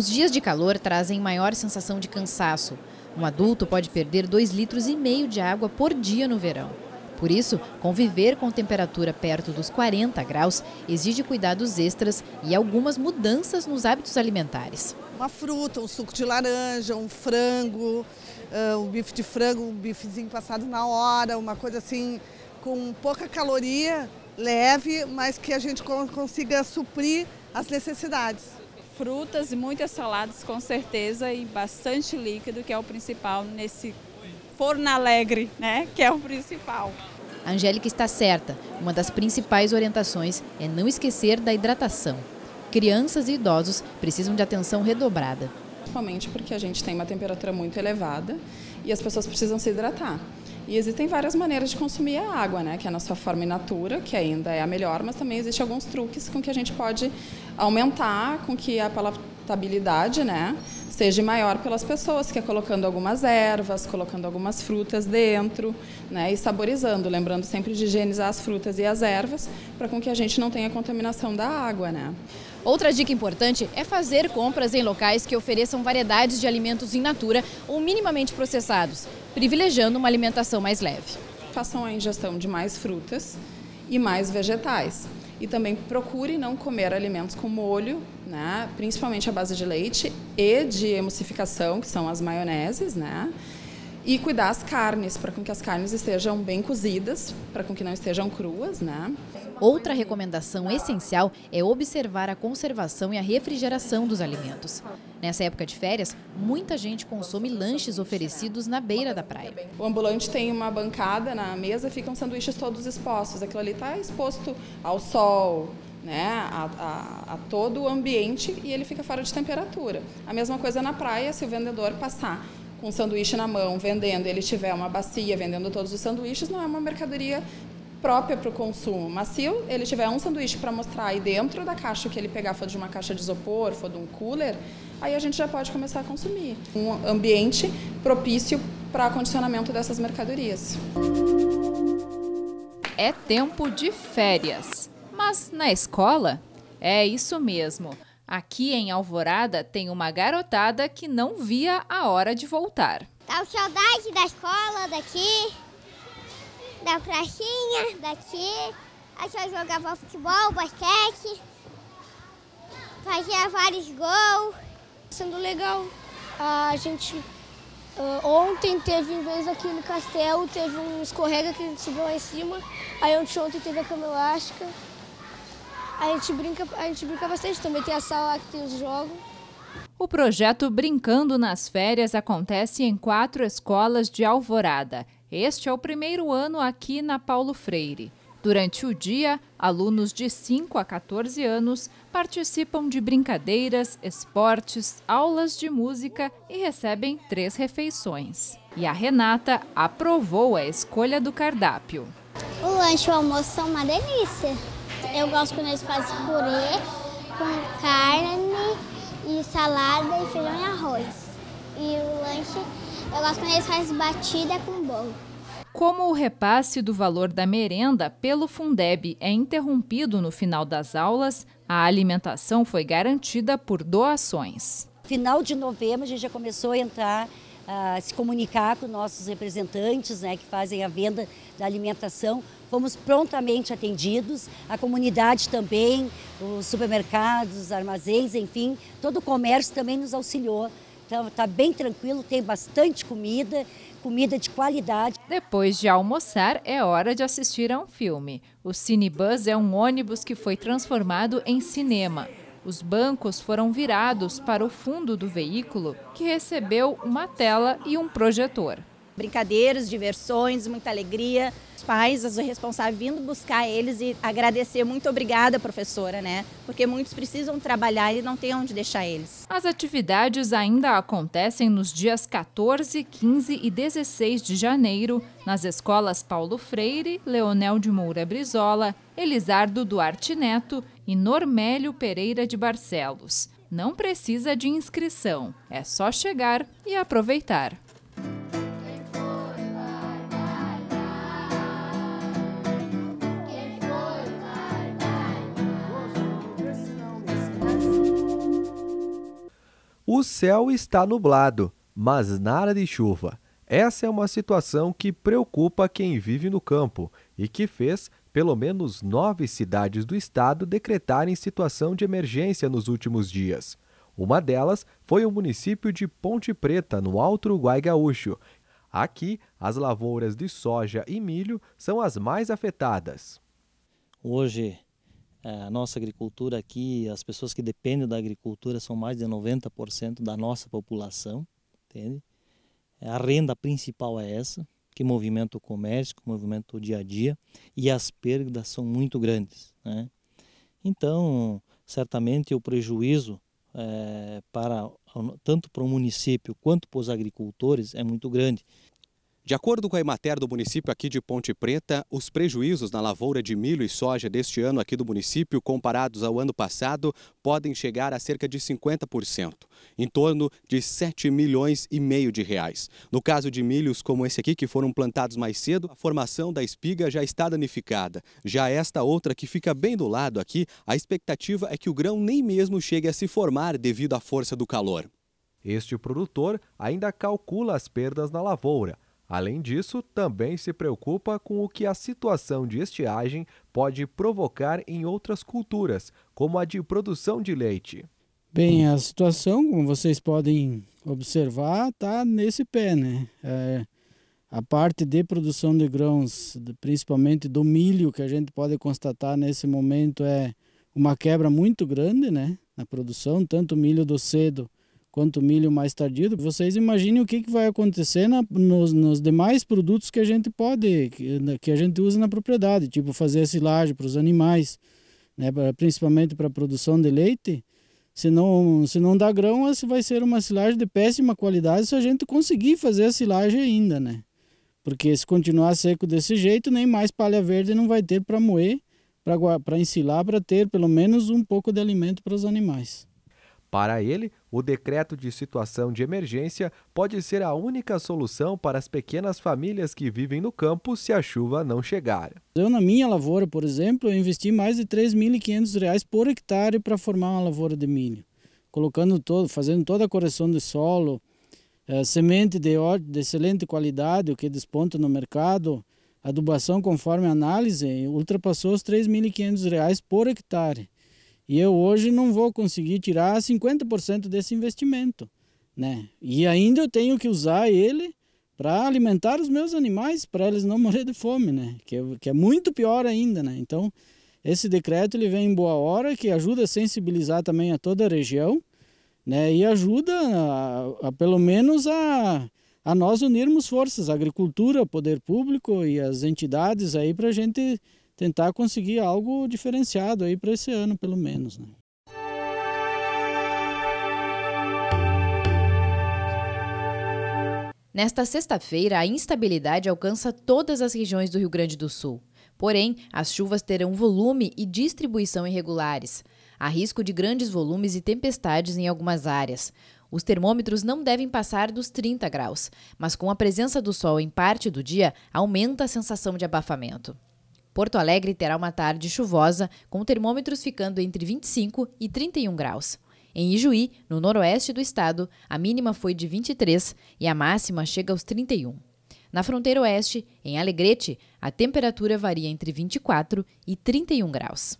Os dias de calor trazem maior sensação de cansaço. Um adulto pode perder 2,5 litros e meio de água por dia no verão. Por isso, conviver com temperatura perto dos 40 graus exige cuidados extras e algumas mudanças nos hábitos alimentares. Uma fruta, um suco de laranja, um frango, ah, um bife de frango, um bifezinho passado na hora, uma coisa assim com pouca caloria, leve, mas que a gente consiga suprir as necessidades frutas, e muitas saladas com certeza e bastante líquido, que é o principal nesse forno alegre, né? Que é o principal. A Angélica está certa. Uma das principais orientações é não esquecer da hidratação. Crianças e idosos precisam de atenção redobrada. Principalmente porque a gente tem uma temperatura muito elevada e as pessoas precisam se hidratar. E existem várias maneiras de consumir a água, né? Que é na sua forma in natura, que ainda é a melhor, mas também existem alguns truques com que a gente pode aumentar, com que a palatabilidade, né? seja maior pelas pessoas, que é colocando algumas ervas, colocando algumas frutas dentro né, e saborizando, lembrando sempre de higienizar as frutas e as ervas para com que a gente não tenha contaminação da água. Né? Outra dica importante é fazer compras em locais que ofereçam variedades de alimentos in natura ou minimamente processados, privilegiando uma alimentação mais leve. Façam a ingestão de mais frutas, e mais vegetais. E também procure não comer alimentos com molho, né? principalmente à base de leite e de emulsificação, que são as maioneses, né? E cuidar as carnes, para que as carnes estejam bem cozidas, para que não estejam cruas, né? Outra recomendação essencial é observar a conservação e a refrigeração dos alimentos. Nessa época de férias, muita gente consome lanches oferecidos na beira da praia. O ambulante tem uma bancada na mesa, ficam sanduíches todos expostos. Aquilo ali está exposto ao sol, né, a, a, a, todo o ambiente e ele fica fora de temperatura. A mesma coisa na praia, se o vendedor passar com um sanduíche na mão, vendendo, ele tiver uma bacia vendendo todos os sanduíches, não é uma mercadoria própria para o consumo. Mas se ele tiver um sanduíche para mostrar e dentro da caixa que ele pegar for de uma caixa de isopor, for de um cooler, aí a gente já pode começar a consumir. Um ambiente propício para acondicionamento dessas mercadorias. É tempo de férias, mas na escola? É isso mesmo. Aqui em Alvorada tem uma garotada que não via a hora de voltar. o saudade da escola daqui da pracinha, daqui. A gente jogava futebol, basquete, fazia vários gols. Sendo legal. A gente Uh, ontem teve, em vez no castelo, teve um escorrega que a gente subiu lá em cima. Aí ontem teve a cama elástica. A gente brinca, a gente brinca bastante também. Tem a sala lá que tem os jogos. O projeto Brincando nas Férias acontece em quatro escolas de Alvorada. Este é o primeiro ano aqui na Paulo Freire. Durante o dia, alunos de 5 a 14 anos participam de brincadeiras, esportes, aulas de música e recebem três refeições. E a Renata aprovou a escolha do cardápio. O lanche e o almoço são uma delícia. Eu gosto quando eles fazem purê com carne e salada e feijão e arroz. E o lanche, eu gosto quando eles fazem batida com bolo. Como o repasse do valor da merenda pelo Fundeb é interrompido no final das aulas, a alimentação foi garantida por doações. Final de novembro, a gente já começou a entrar se comunicar com nossos representantes né, que fazem a venda da alimentação. Fomos prontamente atendidos, a comunidade também, os supermercados, os armazéns, enfim, todo o comércio também nos auxiliou então tá bem tranquilo, tem bastante comida, comida de qualidade. Depois de almoçar, é hora de assistir a um filme. O Cinebus é um ônibus que foi transformado em cinema. Os bancos foram virados para o fundo do veículo, que recebeu uma tela e um projetor brincadeiras, diversões, muita alegria. Os pais, as responsáveis, vindo buscar eles e agradecer. Muito obrigada, professora, né? Porque muitos precisam trabalhar e não tem onde deixar eles. As atividades ainda acontecem nos dias 14, 15 e 16 de janeiro, nas escolas Paulo Freire, Leonel de Moura Brizola, Elizardo Duarte Neto e Normélio Pereira de Barcelos. Não precisa de inscrição, é só chegar e aproveitar. O céu está nublado, mas nada de chuva. Essa é uma situação que preocupa quem vive no campo e que fez pelo menos nove cidades do estado decretarem situação de emergência nos últimos dias. Uma delas foi o município de Ponte Preta, no Alto Uruguai Gaúcho. Aqui, as lavouras de soja e milho são as mais afetadas. Hoje, é, a nossa agricultura aqui, as pessoas que dependem da agricultura são mais de 90% da nossa população, entende? É, a renda principal é essa, que movimenta o comércio, que movimenta o dia a dia, e as perdas são muito grandes, né? Então, certamente o prejuízo é, para tanto para o município quanto para os agricultores é muito grande. De acordo com a Emater do município aqui de Ponte Preta, os prejuízos na lavoura de milho e soja deste ano aqui do município, comparados ao ano passado, podem chegar a cerca de 50%, em torno de 7 milhões e meio de reais. No caso de milhos como esse aqui, que foram plantados mais cedo, a formação da espiga já está danificada. Já esta outra que fica bem do lado aqui, a expectativa é que o grão nem mesmo chegue a se formar devido à força do calor. Este produtor ainda calcula as perdas na lavoura Além disso, também se preocupa com o que a situação de estiagem pode provocar em outras culturas, como a de produção de leite. Bem, a situação, como vocês podem observar, está nesse pé, né? É, a parte de produção de grãos, principalmente do milho, que a gente pode constatar nesse momento é uma quebra muito grande, né? Na produção, tanto milho do cedo quanto milho mais tardio, vocês imaginem o que, que vai acontecer na, nos, nos, demais produtos que a gente pode, que, que, a gente usa na propriedade, tipo fazer a silagem para os animais, né, pra, principalmente para a produção de leite. Se não, se não dá grão, vai ser uma silagem de péssima qualidade se a gente conseguir fazer a silagem ainda, né? Porque se continuar seco desse jeito, nem mais palha verde não vai ter para moer, para ensilar, para ter pelo menos um pouco de alimento para os animais. Para ele, o decreto de situação de emergência pode ser a única solução para as pequenas famílias que vivem no campo se a chuva não chegar. Eu, na minha lavoura, por exemplo, investi mais de R$ 3.500 por hectare para formar uma lavoura de milho, colocando todo, fazendo toda a correção de solo, é, semente de, de excelente qualidade, o que desponta no mercado, adubação conforme análise, ultrapassou os R$ 3.500 por hectare. E eu hoje não vou conseguir tirar 50% desse investimento, né? E ainda eu tenho que usar ele para alimentar os meus animais, para eles não morrer de fome, né? Que é, que é muito pior ainda, né? Então, esse decreto ele vem em boa hora, que ajuda a sensibilizar também a toda a região, né? E ajuda a, a pelo menos a a nós unirmos forças, a agricultura, o poder público e as entidades aí para a gente tentar conseguir algo diferenciado aí para esse ano, pelo menos. Né? Nesta sexta-feira, a instabilidade alcança todas as regiões do Rio Grande do Sul. Porém, as chuvas terão volume e distribuição irregulares. Há risco de grandes volumes e tempestades em algumas áreas. Os termômetros não devem passar dos 30 graus, mas com a presença do sol em parte do dia, aumenta a sensação de abafamento. Porto Alegre terá uma tarde chuvosa, com termômetros ficando entre 25 e 31 graus. Em Ijuí, no noroeste do estado, a mínima foi de 23 e a máxima chega aos 31. Na fronteira oeste, em Alegrete, a temperatura varia entre 24 e 31 graus.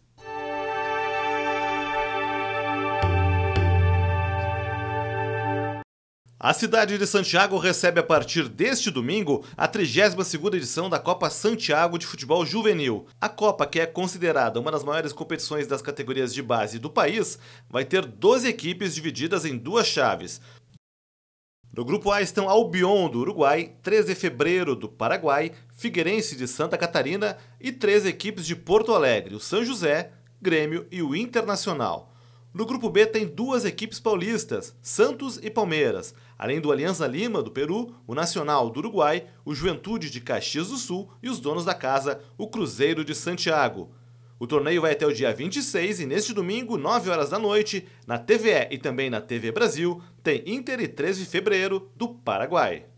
A cidade de Santiago recebe a partir deste domingo a 32ª edição da Copa Santiago de Futebol Juvenil. A Copa, que é considerada uma das maiores competições das categorias de base do país, vai ter 12 equipes divididas em duas chaves. No grupo A estão Albion do Uruguai, 13 de Fevereiro do Paraguai, Figueirense de Santa Catarina e três equipes de Porto Alegre, o São José, Grêmio e o Internacional. No grupo B tem duas equipes paulistas, Santos e Palmeiras. Além do Alianza Lima, do Peru, o Nacional do Uruguai, o Juventude de Caxias do Sul e os donos da casa, o Cruzeiro de Santiago. O torneio vai até o dia 26 e neste domingo, 9 horas da noite, na TVE e também na TV Brasil, tem Inter e 13 de fevereiro do Paraguai.